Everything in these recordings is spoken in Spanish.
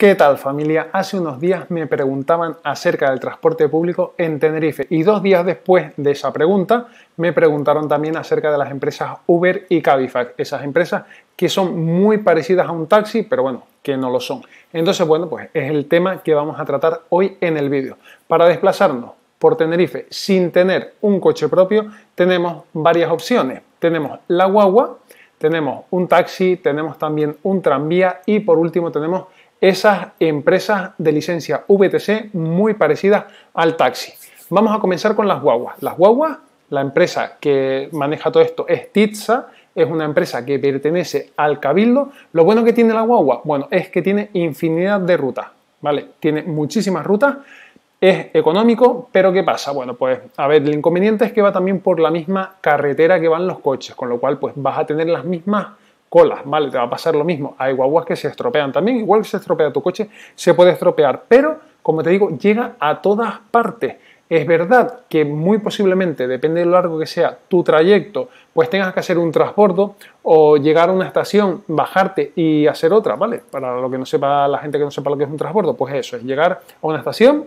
¿Qué tal familia? Hace unos días me preguntaban acerca del transporte público en Tenerife y dos días después de esa pregunta me preguntaron también acerca de las empresas Uber y Cabify, esas empresas que son muy parecidas a un taxi, pero bueno, que no lo son. Entonces, bueno, pues es el tema que vamos a tratar hoy en el vídeo. Para desplazarnos por Tenerife sin tener un coche propio, tenemos varias opciones. Tenemos la guagua, tenemos un taxi, tenemos también un tranvía y por último tenemos esas empresas de licencia VTC muy parecidas al taxi. Vamos a comenzar con las guaguas. Las guaguas, la empresa que maneja todo esto es Titsa, es una empresa que pertenece al Cabildo. Lo bueno que tiene la guagua, bueno, es que tiene infinidad de rutas, ¿vale? Tiene muchísimas rutas, es económico, pero ¿qué pasa? Bueno, pues a ver, el inconveniente es que va también por la misma carretera que van los coches, con lo cual pues vas a tener las mismas colas, ¿vale? Te va a pasar lo mismo. Hay guaguas que se estropean también, igual que se estropea tu coche, se puede estropear, pero como te digo, llega a todas partes. Es verdad que muy posiblemente, depende de lo largo que sea tu trayecto, pues tengas que hacer un transbordo o llegar a una estación, bajarte y hacer otra, ¿vale? Para lo que no sepa la gente que no sepa lo que es un transbordo, pues eso, es llegar a una estación,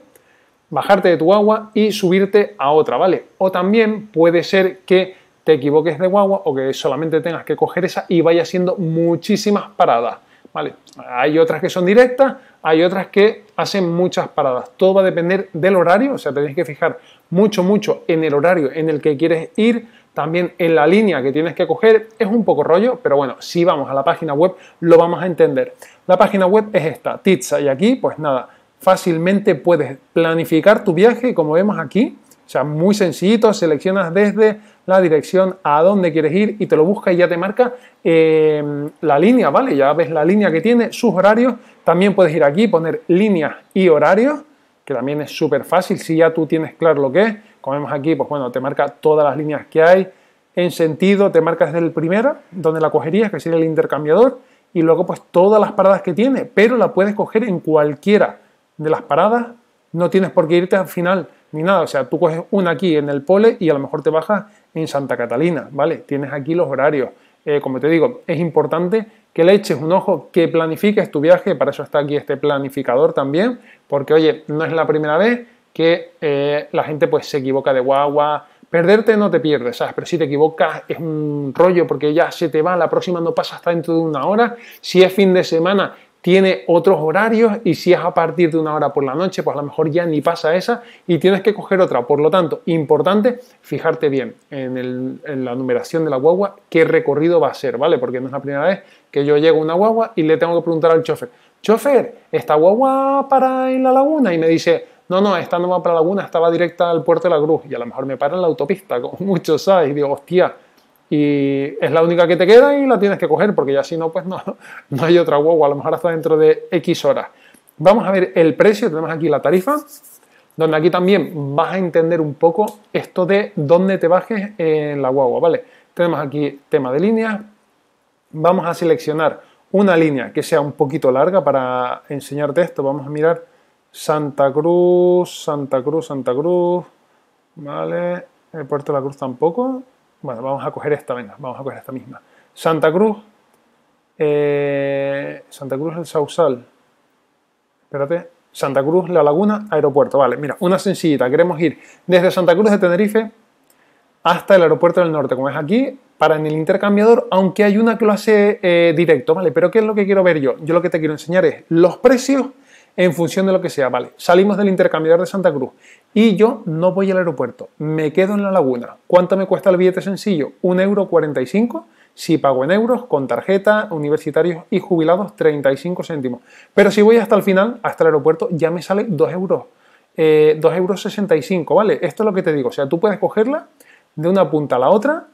bajarte de tu agua y subirte a otra, ¿vale? O también puede ser que te equivoques de guagua o que solamente tengas que coger esa y vaya haciendo muchísimas paradas. ¿Vale? Hay otras que son directas, hay otras que hacen muchas paradas. Todo va a depender del horario, o sea, tenéis que fijar mucho, mucho en el horario en el que quieres ir, también en la línea que tienes que coger. Es un poco rollo, pero bueno, si vamos a la página web lo vamos a entender. La página web es esta, Tizza, y aquí, pues nada, fácilmente puedes planificar tu viaje, como vemos aquí. O sea, muy sencillito, seleccionas desde la dirección a dónde quieres ir y te lo busca y ya te marca em, la línea, ¿vale? Ya ves la línea que tiene, sus horarios. También puedes ir aquí, poner líneas y horarios, que también es súper fácil si ya tú tienes claro lo que es. Como vemos aquí, pues bueno, te marca todas las líneas que hay. En sentido, te marca desde el primero, donde la cogerías, que sería el intercambiador, y luego pues todas las paradas que tiene, pero la puedes coger en cualquiera de las paradas, no tienes por qué irte al final ni nada, o sea, tú coges una aquí en el pole y a lo mejor te bajas en Santa Catalina, ¿vale? Tienes aquí los horarios. Eh, como te digo, es importante que le eches un ojo, que planifiques tu viaje, para eso está aquí este planificador también, porque oye, no es la primera vez que eh, la gente pues se equivoca de guagua, perderte no te pierdes, ¿sabes? Pero si te equivocas es un rollo porque ya se te va, la próxima no pasa hasta dentro de una hora, si es fin de semana tiene otros horarios y si es a partir de una hora por la noche, pues a lo mejor ya ni pasa esa y tienes que coger otra. Por lo tanto, importante fijarte bien en, la numeración de la guagua qué recorrido va a ser, ¿vale? Porque no es la primera vez que yo llego a una guagua y le tengo que preguntar al chofer, chofer, ¿esta guagua para en la laguna? Y me dice, no, no, esta no va para la laguna, estaba directa al puerto de la Cruz y a lo mejor me para en la autopista, como muchos, ¿sabes? Y digo, hostia, y es la única que te queda y la tienes que coger porque ya si no, pues no, no hay otra guagua, a lo mejor hasta dentro de X horas. Vamos a ver el precio, tenemos aquí la tarifa, donde aquí también vas a entender un poco esto de dónde te bajes en la guagua, ¿vale? Tenemos aquí tema de líneas, vamos a seleccionar una línea que sea un poquito larga para enseñarte esto, vamos a mirar Santa Cruz, Santa Cruz, Santa Cruz, ¿vale? El Puerto de la Cruz tampoco, bueno, vamos a coger esta, venga, vamos a coger esta misma. Santa Cruz. Eh, Santa Cruz el Sausal. Espérate. Santa Cruz, La Laguna, aeropuerto. Vale, mira, una sencillita. Queremos ir desde Santa Cruz de Tenerife hasta el aeropuerto del norte, como es aquí, para en el intercambiador, aunque hay una que lo hace directo, ¿vale? Pero ¿qué es lo que quiero ver yo? Yo lo que te quiero enseñar es los precios en función de lo que sea. Vale, salimos del intercambiador de Santa Cruz y yo no voy al aeropuerto, me quedo en la laguna. ¿Cuánto me cuesta el billete sencillo? 1,45€ si pago en euros, con tarjeta, universitarios y jubilados, 35 céntimos. Pero si voy hasta el final, hasta el aeropuerto, ya me sale 2 euros. 2,65 eh, euros, ¿vale? Esto es lo que te digo. O sea, tú puedes cogerla de una punta a la otra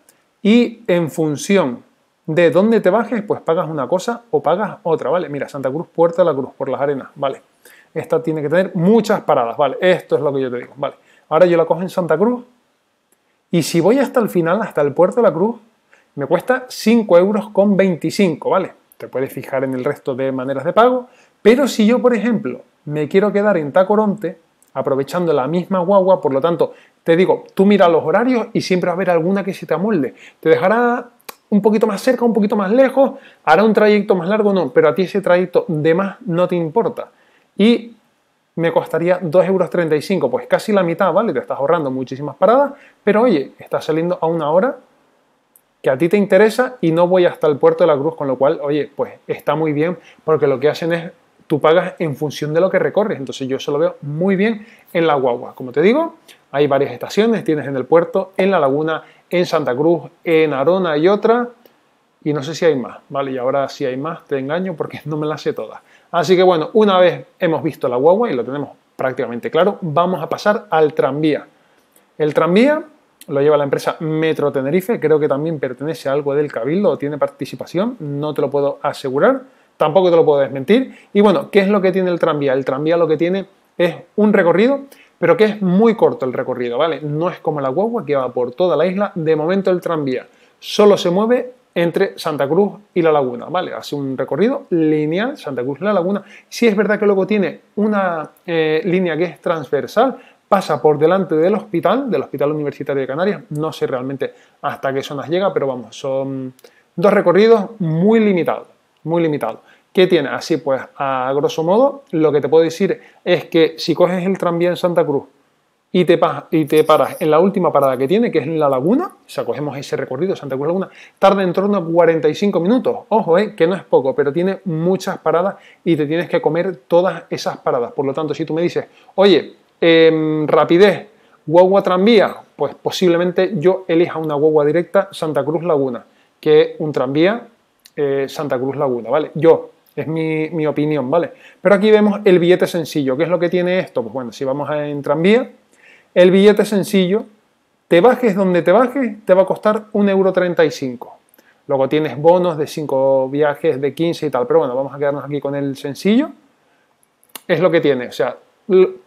y en función de dónde te bajes, pues pagas una cosa o pagas otra, ¿vale? Mira, Santa Cruz, Puerta de la Cruz, por las arenas, ¿vale? Esta tiene que tener muchas paradas, ¿vale? Esto es lo que yo te digo, ¿vale? Ahora yo la cojo en Santa Cruz y si voy hasta el final, hasta el Puerto de la Cruz, me cuesta 5 euros con 25, ¿vale? Te puedes fijar en el resto de maneras de pago, pero si yo, por ejemplo, me quiero quedar en Tacoronte, aprovechando la misma guagua, por lo tanto, te digo, tú mira los horarios y siempre va a haber alguna que se te amolde. Te dejará un poquito más cerca, un poquito más lejos, hará un trayecto más largo, no, pero a ti ese trayecto de más no te importa. Y me costaría 2,35 euros, pues casi la mitad, ¿vale? Te estás ahorrando muchísimas paradas, pero oye, estás saliendo a una hora que a ti te interesa y no voy hasta el puerto de la Cruz, con lo cual, oye, pues está muy bien, porque lo que hacen es, tú pagas en función de lo que recorres, entonces yo se lo veo muy bien en la guagua. Como te digo, hay varias estaciones, tienes en el puerto, en la laguna, en Santa Cruz, en Arona y otra, y no sé si hay más, ¿vale? Y ahora si hay más, te engaño porque no me las sé todas. Así que bueno, una vez hemos visto la guagua y lo tenemos prácticamente claro, vamos a pasar al tranvía. El tranvía lo lleva la empresa Metro Tenerife, creo que también pertenece a algo del Cabildo o tiene participación, no te lo puedo asegurar, tampoco te lo puedo desmentir. Y bueno, ¿qué es lo que tiene el tranvía? El tranvía lo que tiene es un recorrido pero que es muy corto el recorrido, ¿vale? No es como la guagua que va por toda la isla, de momento el tranvía solo se mueve entre Santa Cruz y La Laguna, ¿vale? Hace un recorrido lineal Santa Cruz y La Laguna. Si es verdad que luego tiene una eh, línea que es transversal, pasa por delante del hospital, del Hospital Universitario de Canarias, no sé realmente hasta qué zonas llega, pero vamos, son dos recorridos muy limitados, muy limitados. ¿Qué tiene? Así pues, a grosso modo, lo que te puedo decir es que si coges el tranvía en Santa Cruz y te, y te paras en la última parada que tiene, que es en La Laguna, o sea, cogemos ese recorrido Santa Cruz Laguna, tarda en torno a 45 minutos. Ojo, eh, que no es poco, pero tiene muchas paradas y te tienes que comer todas esas paradas. Por lo tanto, si tú me dices, oye, em, rapidez, guagua tranvía, pues posiblemente yo elija una guagua directa Santa Cruz Laguna, que es un tranvía eh, Santa Cruz Laguna, ¿vale? Yo, es mi, opinión, ¿vale? Pero aquí vemos el billete sencillo. ¿Qué es lo que tiene esto? Pues bueno, si vamos a en tranvía, el billete sencillo, te bajes donde te bajes, te va a costar 1,35€. Luego tienes bonos de 5 viajes, de 15 y tal. Pero bueno, vamos a quedarnos aquí con el sencillo. Es lo que tiene. O sea,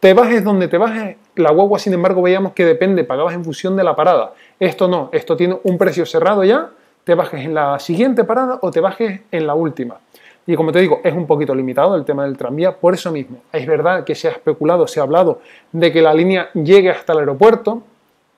te bajes donde te bajes, la guagua, sin embargo, veíamos que depende, pagabas en función de la parada. Esto no, esto tiene un precio cerrado ya, te bajes en la siguiente parada o te bajes en la última. Y como te digo, es un poquito limitado el tema del tranvía, por eso mismo. Es verdad que se ha especulado, se ha hablado de que la línea llegue hasta el aeropuerto,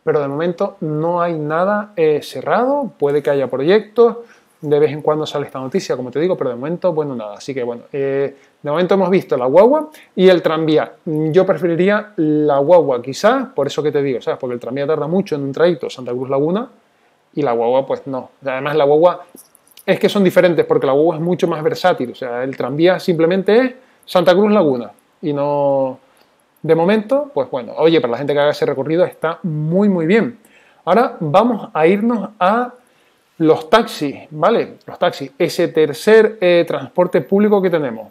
pero de momento no hay nada eh, cerrado, puede que haya proyectos, de vez en cuando sale esta noticia, como te digo, pero de momento, bueno, nada. Así que bueno, eh, de momento hemos visto la guagua y el tranvía. Yo preferiría la guagua, quizás, por eso que te digo, ¿sabes? Porque el tranvía tarda mucho en un trayecto Santa Cruz Laguna y la guagua, pues no. Además, la guagua es que son diferentes porque la guagua es mucho más versátil. O sea, el tranvía simplemente es Santa Cruz Laguna y no... De momento, pues bueno, oye, para la gente que haga ese recorrido está muy, muy bien. Ahora vamos a irnos a los taxis, ¿vale? Los taxis, ese tercer eh, transporte público que tenemos.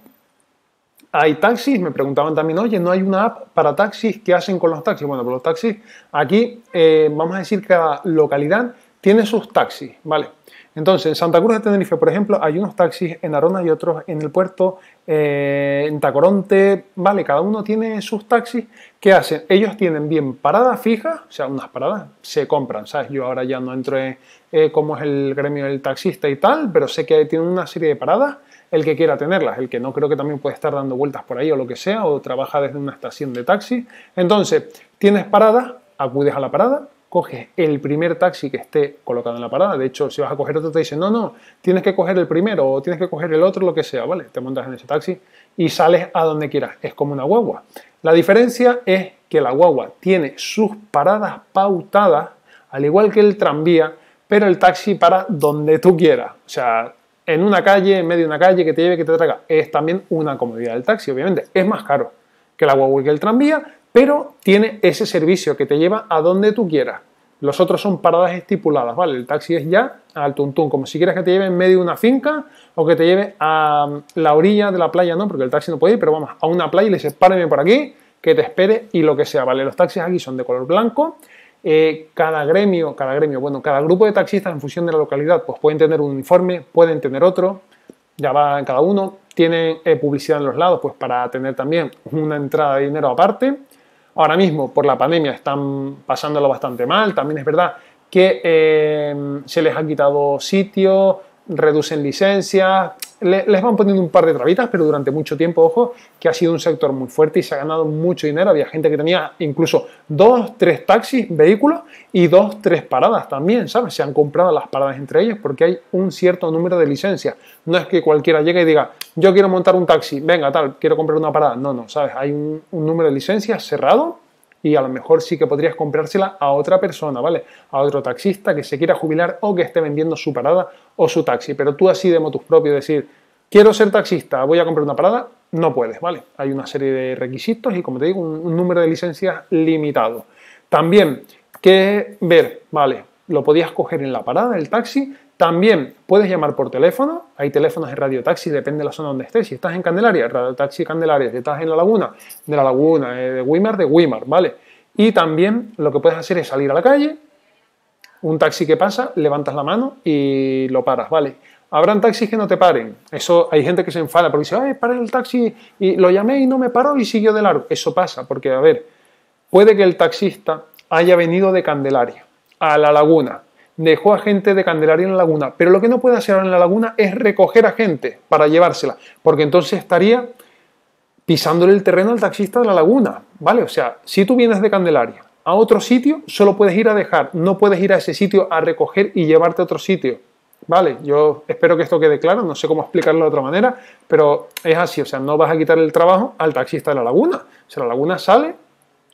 Hay taxis, me preguntaban también, oye, ¿no hay una app para taxis? ¿Qué hacen con los taxis? Bueno, pues los taxis, aquí eh, vamos a decir que cada localidad tiene sus taxis, ¿vale? Entonces, en Santa Cruz de Tenerife, por ejemplo, hay unos taxis, en Arona y otros en el puerto, eh, en Tacoronte, vale, cada uno tiene sus taxis. ¿Qué hacen? Ellos tienen bien paradas fijas, o sea, unas paradas se compran, ¿sabes? Yo ahora ya no entro en eh, cómo es el gremio del taxista y tal, pero sé que tienen una serie de paradas, el que quiera tenerlas, el que no creo que también puede estar dando vueltas por ahí o lo que sea, o trabaja desde una estación de taxi. Entonces, tienes paradas, acudes a la parada, coges el primer taxi que esté colocado en la parada. De hecho, si vas a coger otro, te dicen, no, no, tienes que coger el primero o tienes que coger el otro, lo que sea, ¿vale? Te montas en ese taxi y sales a donde quieras. Es como una guagua. La diferencia es que la guagua tiene sus paradas pautadas, al igual que el tranvía, pero el taxi para donde tú quieras. O sea, en una calle, en medio de una calle, que te lleve, que te traga Es también una comodidad del taxi, obviamente. Es más caro que la guagua y que el tranvía, pero tiene ese servicio que te lleva a donde tú quieras. Los otros son paradas estipuladas, ¿vale? El taxi es ya al tuntún, como si quieras que te lleve en medio de una finca o que te lleve a mm, la orilla de la playa, ¿no? Porque el taxi no puede ir, pero vamos, a una playa y le dices, páreme por aquí, que te espere y lo que sea, ¿vale? Los taxis aquí son de color blanco. Eh, cada gremio, cada gremio, bueno, cada grupo de taxistas en función de la localidad, pues pueden tener un uniforme, pueden tener otro, ya va cada uno. Tienen eh, publicidad en los lados, pues para tener también una entrada de dinero aparte ahora mismo por la pandemia están pasándolo bastante mal. También es verdad que eh, se les ha quitado sitio reducen licencias, les van poniendo un par de trabitas, pero durante mucho tiempo, ojo, que ha sido un sector muy fuerte y se ha ganado mucho dinero. Había gente que tenía incluso dos, tres taxis, vehículos y dos, tres paradas también, ¿sabes? Se han comprado las paradas entre ellos porque hay un cierto número de licencias. No es que cualquiera llegue y diga, yo quiero montar un taxi, venga, tal, quiero comprar una parada. No, no, ¿sabes? Hay un número de licencias cerrado y a lo mejor sí que podrías comprársela a otra persona, ¿vale? A otro taxista que se quiera jubilar o que esté vendiendo su parada o su taxi. Pero tú así de motus propio decir, quiero ser taxista, voy a comprar una parada, no puedes, ¿vale? Hay una serie de requisitos y como te digo, un, número de licencias limitado. También, ¿qué ver? Vale, lo podías coger en la parada, el taxi, también puedes llamar por teléfono, hay teléfonos de Taxi, depende de la zona donde estés. Si estás en Candelaria, radiotaxi Candelaria. Si estás en La Laguna, de La Laguna, eh, de Wimar, de Wimar, ¿vale? Y también lo que puedes hacer es salir a la calle, un taxi que pasa, levantas la mano y lo paras, ¿vale? Habrán taxis que no te paren. Eso hay gente que se enfada porque dice, ay, paré el taxi y lo llamé y no me paró y siguió de largo. Eso pasa porque, a ver, puede que el taxista haya venido de Candelaria a La Laguna dejó a gente de Candelaria en la laguna. Pero lo que no puede hacer ahora en la laguna es recoger a gente para llevársela, porque entonces estaría pisándole el terreno al taxista de la laguna, ¿vale? O sea, si tú vienes de Candelaria a otro sitio, solo puedes ir a dejar, no puedes ir a ese sitio a recoger y llevarte a otro sitio. Vale, yo espero que esto quede claro, no sé cómo explicarlo de otra manera, pero es así, o sea, no vas a quitar el trabajo al taxista de la laguna. O sea, la laguna sale,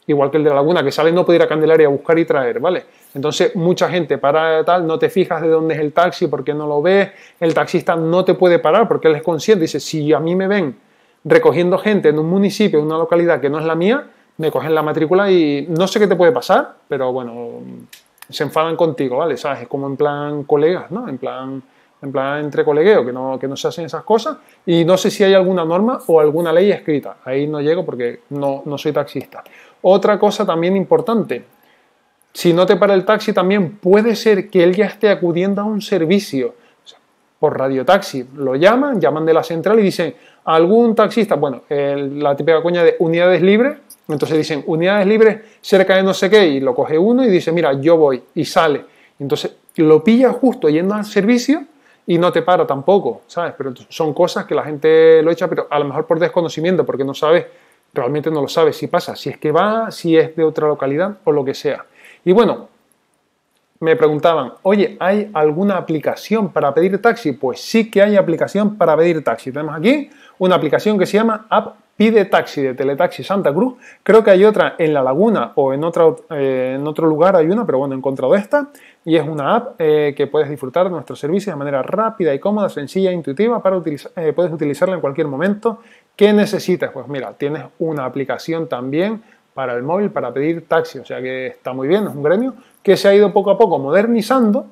igual que el de la laguna que sale no puede ir a Candelaria a buscar y traer, ¿vale? Entonces, mucha gente para tal, no te fijas de dónde es el taxi, porque no lo ves, el taxista no te puede parar porque él es consciente, dice, si a mí me ven recogiendo gente en un municipio, en una localidad que no es la mía, me cogen la matrícula y no sé qué te puede pasar, pero bueno, mm, se enfadan contigo, ¿vale? ¿Sabes? Es como en plan colegas, ¿no? En plan, en plan entre colegueo, que no, que no se hacen esas cosas. Y no sé si hay alguna norma o alguna ley escrita. Ahí no llego porque no, no soy taxista. Otra cosa también importante, si no te para el taxi, también puede ser que él ya esté acudiendo a un servicio por radiotaxi. Lo llaman, llaman de la central y dicen, algún taxista, bueno, el, la típica coña de unidades libres, entonces dicen, unidades libres cerca de no sé qué, y lo coge uno y dice, mira, yo voy, y sale. Entonces lo pilla justo yendo al servicio y no te para tampoco, ¿sabes? Pero son cosas que la gente lo echa, pero a lo mejor por desconocimiento, porque no sabes, realmente no lo sabes si pasa, si es que va, si es de otra localidad o lo que sea. Y bueno, me preguntaban, oye, ¿hay alguna aplicación para pedir taxi? Pues sí que hay aplicación para pedir taxi. Tenemos aquí una aplicación que se llama App Pide Taxi de Teletaxi Santa Cruz. Creo que hay otra en La Laguna o en, otra, eh, en otro lugar hay una, pero bueno, he encontrado esta. Y es una app eh, que puedes disfrutar de nuestro servicio de manera rápida y cómoda, sencilla e intuitiva. Para eh, puedes utilizarla en cualquier momento que necesites. Pues mira, tienes una aplicación también para el móvil, para pedir taxi. O sea que está muy bien, es un gremio que se ha ido poco a poco modernizando.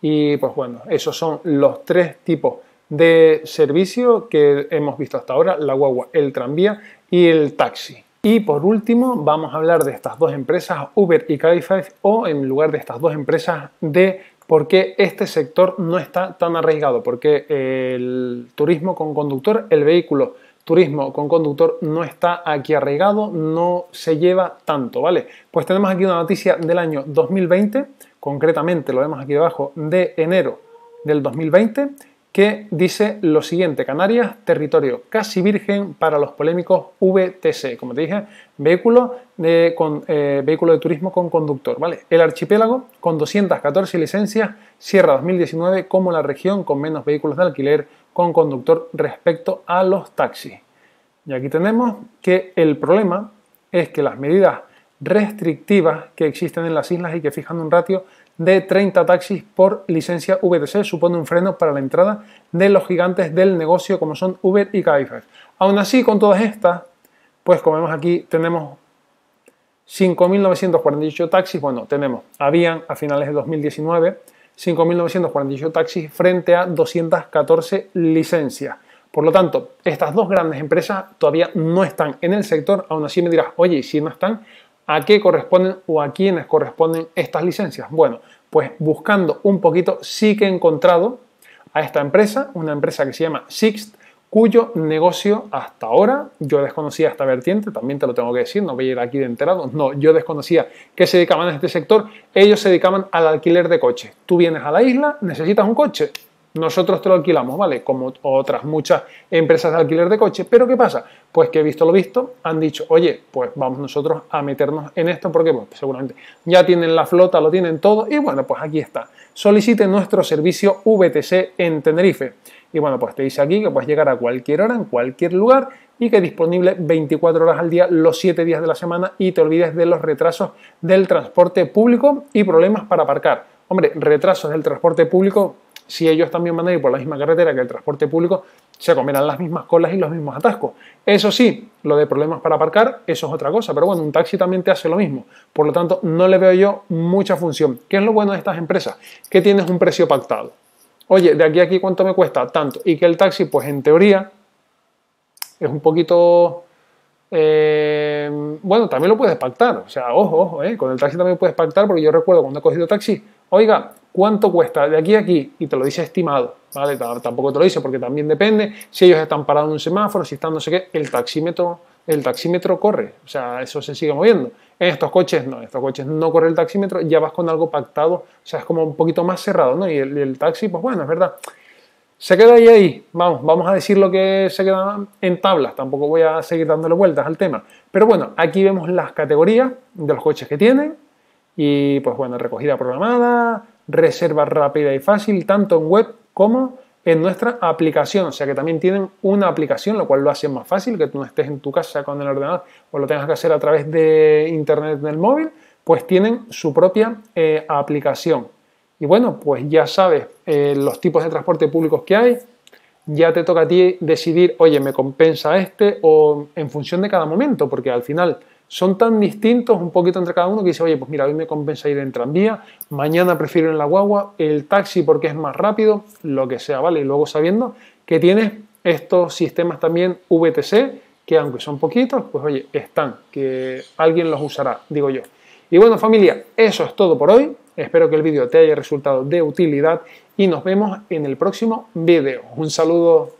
Y pues bueno, esos son los tres tipos de servicio que hemos visto hasta ahora, la guagua, el tranvía y el taxi. Y por último, vamos a hablar de estas dos empresas, Uber y Cabify, o en lugar de estas dos empresas, de por qué este sector no está tan arriesgado porque el turismo con conductor, el vehículo turismo con conductor no está aquí arraigado, no se lleva tanto, ¿vale? Pues tenemos aquí una noticia del año 2020, concretamente lo vemos aquí debajo, de enero del 2020, que dice lo siguiente, Canarias, territorio casi virgen para los polémicos VTC, como te dije, vehículo de, con, eh, vehículo de turismo con conductor, ¿vale? El archipiélago con 214 licencias cierra 2019 como la región con menos vehículos de alquiler con conductor respecto a los taxis. Y aquí tenemos que el problema es que las medidas restrictivas que existen en las islas y que fijan un ratio de 30 taxis por licencia VTC supone un freno para la entrada de los gigantes del negocio como son Uber y Cabify. Aún así, con todas estas, pues como vemos aquí, tenemos 5.948 taxis, bueno, tenemos, habían a finales de 2019 5.948 taxis frente a 214 licencias. Por lo tanto, estas dos grandes empresas todavía no están en el sector, aún así me dirás, oye, ¿y si no están, ¿a qué corresponden o a quiénes corresponden estas licencias? Bueno, pues buscando un poquito sí que he encontrado a esta empresa, una empresa que se llama Sixt, cuyo negocio hasta ahora yo desconocía esta vertiente, también te lo tengo que decir, no voy a ir aquí de enterado, no, yo desconocía que se dedicaban a este sector, ellos se dedicaban al alquiler de coches. Tú vienes a la isla, necesitas un coche, nosotros te lo alquilamos, ¿vale? Como otras muchas empresas de alquiler de coches. Pero ¿qué pasa? Pues que he visto lo visto, han dicho, oye, pues vamos nosotros a meternos en esto porque seguramente ya tienen la flota, lo tienen todo y bueno, pues aquí está. solicite nuestro servicio VTC en Tenerife. Y bueno, pues te dice aquí que puedes llegar a cualquier hora, en cualquier lugar y que es disponible 24 horas al día, los 7 días de la semana y te olvides de los retrasos del transporte público y problemas para aparcar. Hombre, retrasos del transporte público, si ellos también van a ir por la misma carretera que el transporte público, se comerán las mismas colas y los mismos atascos. Eso sí, lo de problemas para aparcar, eso es otra cosa, pero bueno, un taxi también te hace lo mismo. Por lo tanto, no le veo yo mucha función. ¿Qué es lo bueno de estas empresas? Que tienes un precio pactado. Oye, de aquí a aquí, ¿cuánto me cuesta? Tanto. Y que el taxi, pues en teoría, es un poquito... Eh, bueno, también lo puedes pactar. O sea, ojo, ojo, eh, con el taxi también puedes pactar, porque yo recuerdo cuando he cogido taxi, oiga, ¿cuánto cuesta de aquí a aquí? Y te lo dice estimado, ¿vale? Tampoco te lo dice porque también depende si ellos están parados en un semáforo, si están no sé qué, el taxímetro, el taxímetro corre, o sea, eso se sigue moviendo. En estos coches no, estos coches no corre el taxímetro, ya vas con algo pactado, o sea, es como un poquito más cerrado, ¿no? Y el, taxi, pues bueno, es verdad. Se queda ahí, ahí, vamos, vamos a decir lo que se queda en tablas, tampoco voy a seguir dándole vueltas al tema. Pero bueno, aquí vemos las categorías de los coches que tienen y pues bueno, recogida programada, reserva rápida y fácil, tanto en web como en nuestra aplicación. O sea que también tienen una aplicación, lo cual lo hace más fácil que tú no estés en tu casa con el ordenador o lo tengas que hacer a través de internet del móvil, pues tienen su propia eh, aplicación. Y bueno, pues ya sabes eh, los tipos de transporte públicos que hay. Ya te toca a ti decidir, oye, me compensa este o en función de cada momento, porque al final son tan distintos un poquito entre cada uno que dice, oye, pues mira, hoy me compensa ir en tranvía, mañana prefiero en la guagua, el taxi porque es más rápido, lo que sea, ¿vale? Y luego sabiendo que tienes estos sistemas también VTC, que aunque son poquitos, pues oye, están, que alguien los usará, digo yo. Y bueno familia, eso es todo por hoy. Espero que el vídeo te haya resultado de utilidad y nos vemos en el próximo vídeo. Un saludo.